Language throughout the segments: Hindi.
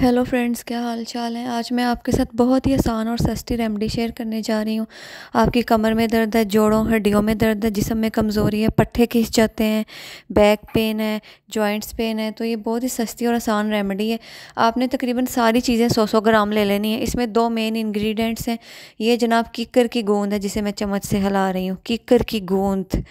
हेलो फ्रेंड्स क्या हाल चाल है आज मैं आपके साथ बहुत ही आसान और सस्ती रेमेडी शेयर करने जा रही हूँ आपकी कमर में दर्द है जोड़ों हड्डियों में दर्द है जिसम में कमज़ोरी है पट्ठे खींच जाते हैं बैक पेन है जॉइंट्स पेन है तो ये बहुत ही सस्ती और आसान रेमेडी है आपने तकरीबन सारी चीज़ें सौ सौ ग्राम ले लेनी है इसमें दो मेन इन्ग्रीडियंट्स हैं ये जनाब किकर की गूंद है जिसे मैं चम्मच से हिला रही हूँ किकर की गूंद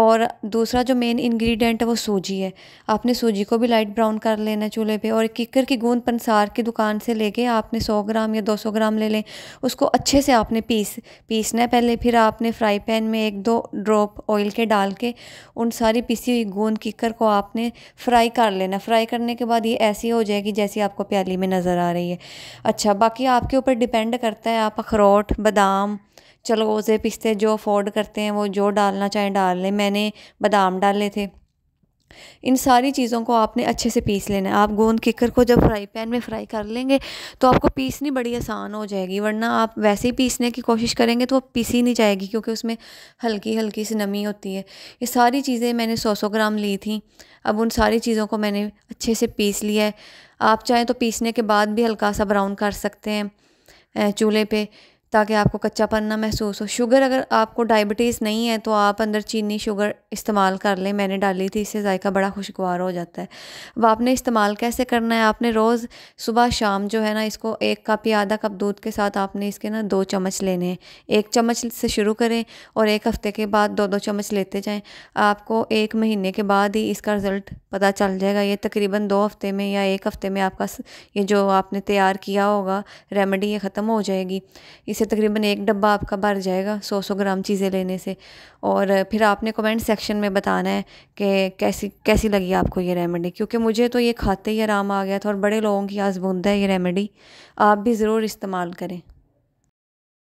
और दूसरा जो मेन इंग्रेडिएंट है वो सूजी है आपने सूजी को भी लाइट ब्राउन कर लेना चूल्हे पे और किकर की गूंद पंसार की दुकान से लेके आपने 100 ग्राम या 200 ग्राम ले लें उसको अच्छे से आपने पीस पीसना है पहले फिर आपने फ्राई पैन में एक दो ड्रॉप ऑयल के डाल के उन सारी पीसी हुई गूंद किकर को आपने फ्राई कर लेना फ्राई करने के बाद ये ऐसी हो जाएगी जैसी आपको प्याली में नज़र आ रही है अच्छा बाकी आपके ऊपर डिपेंड करता है आप अखरोट बादाम चलो ओज़े पिस्ते जो अफोर्ड करते हैं वो जो डालना चाहें डाल लें मैंने बादाम डाले थे इन सारी चीज़ों को आपने अच्छे से पीस लेना है आप गोंद किकर को जब फ्राई पैन में फ्राई कर लेंगे तो आपको पीसनी बड़ी आसान हो जाएगी वरना आप वैसे ही पीसने की कोशिश करेंगे तो वो पीसी नहीं जाएगी क्योंकि उसमें हल्की हल्की सी नमी होती है ये सारी चीज़ें मैंने सौ सौ ग्राम ली थी अब उन सारी चीज़ों को मैंने अच्छे से पीस लिया है आप चाहें तो पीसने के बाद भी हल्का सा ब्राउन कर सकते हैं चूल्हे पर ताकि आपको कच्चापन ना महसूस हो शुगर अगर आपको डायबिटीज़ नहीं है तो आप अंदर चीनी शुगर इस्तेमाल कर लें मैंने डाली थी इससे जायका बड़ा खुशगवार हो जाता है अब आपने इस्तेमाल कैसे करना है आपने रोज़ सुबह शाम जो है ना इसको एक कप या आधा कप दूध के साथ आपने इसके ना दो चम्मच लेने हैं एक चम्मच से शुरू करें और एक हफ़्ते के बाद दो दो चम्मच लेते जाएँ आपको एक महीने के बाद ही इसका रिज़ल्ट पता चल जाएगा ये तकरीबन दो हफ़्ते में या एक हफ़्ते में आपका ये जो आपने तैयार किया होगा रेमेडी ये ख़त्म हो जाएगी इसे से तकरीबन एक डब्बा आपका भर जाएगा सौ सौ ग्राम चीज़ें लेने से और फिर आपने कमेंट सेक्शन में बताना है कि कैसी कैसी लगी आपको ये रेमेडी क्योंकि मुझे तो ये खाते ही आराम आ गया था और बड़े लोगों की बूंदा है ये रेमेडी आप भी ज़रूर इस्तेमाल करें